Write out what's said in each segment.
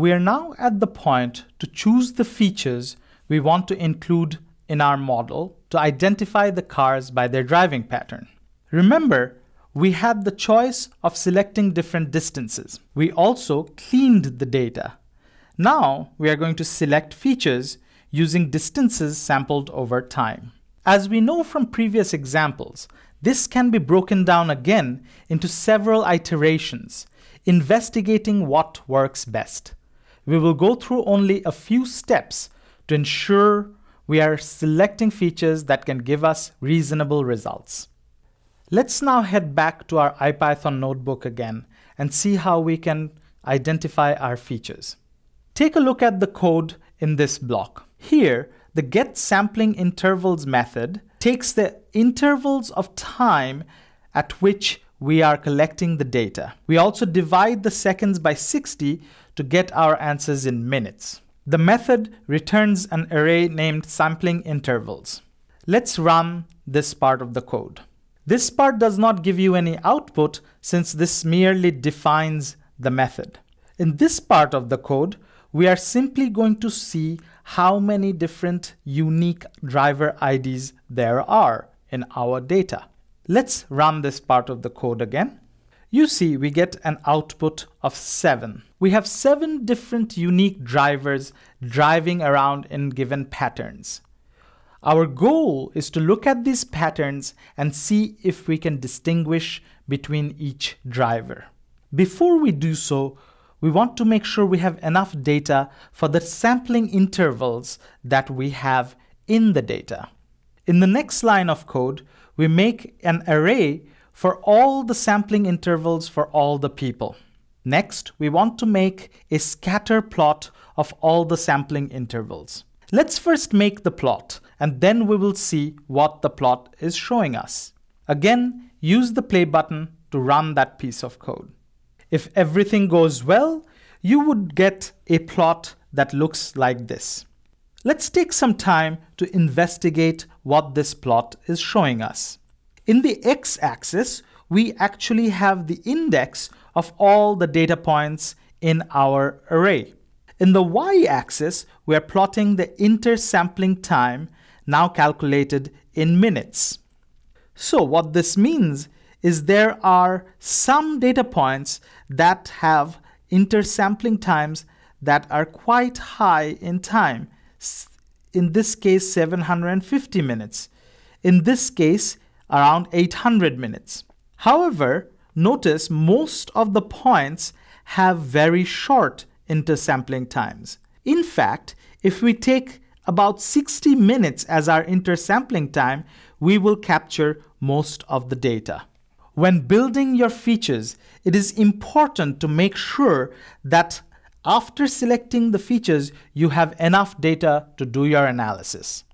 We are now at the point to choose the features we want to include in our model to identify the cars by their driving pattern. Remember, we had the choice of selecting different distances. We also cleaned the data. Now we are going to select features using distances sampled over time. As we know from previous examples, this can be broken down again into several iterations, investigating what works best. We will go through only a few steps to ensure we are selecting features that can give us reasonable results. Let's now head back to our IPython notebook again and see how we can identify our features. Take a look at the code in this block. Here, the get sampling intervals method takes the intervals of time at which we are collecting the data. We also divide the seconds by 60 to get our answers in minutes. The method returns an array named sampling intervals. Let's run this part of the code. This part does not give you any output since this merely defines the method. In this part of the code, we are simply going to see how many different unique driver IDs there are in our data. Let's run this part of the code again. You see, we get an output of seven. We have seven different unique drivers driving around in given patterns. Our goal is to look at these patterns and see if we can distinguish between each driver. Before we do so, we want to make sure we have enough data for the sampling intervals that we have in the data. In the next line of code, we make an array for all the sampling intervals for all the people. Next, we want to make a scatter plot of all the sampling intervals. Let's first make the plot, and then we will see what the plot is showing us. Again, use the play button to run that piece of code. If everything goes well, you would get a plot that looks like this. Let's take some time to investigate what this plot is showing us. In the x-axis, we actually have the index of all the data points in our array. In the y-axis, we are plotting the intersampling time, now calculated in minutes. So what this means is there are some data points that have intersampling times that are quite high in time, in this case 750 minutes, in this case around 800 minutes. However, notice most of the points have very short intersampling times. In fact, if we take about 60 minutes as our intersampling time, we will capture most of the data. When building your features, it is important to make sure that after selecting the features, you have enough data to do your analysis.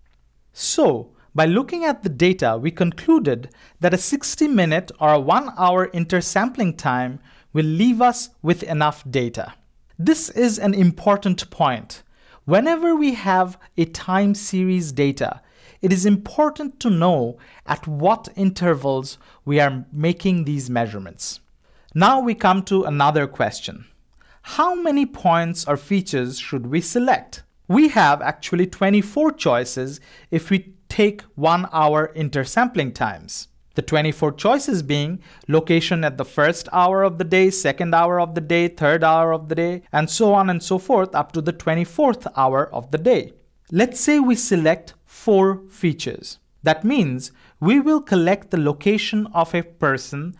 So, by looking at the data, we concluded that a 60 minute or a 1 hour intersampling time will leave us with enough data. This is an important point. Whenever we have a time series data, it is important to know at what intervals we are making these measurements. Now we come to another question how many points or features should we select? We have actually 24 choices if we take one hour intersampling times. The 24 choices being location at the first hour of the day, second hour of the day, third hour of the day, and so on and so forth up to the 24th hour of the day. Let's say we select four features. That means we will collect the location of a person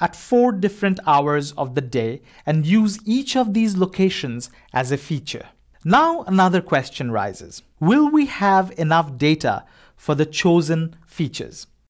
at four different hours of the day and use each of these locations as a feature. Now another question rises. Will we have enough data for the chosen features?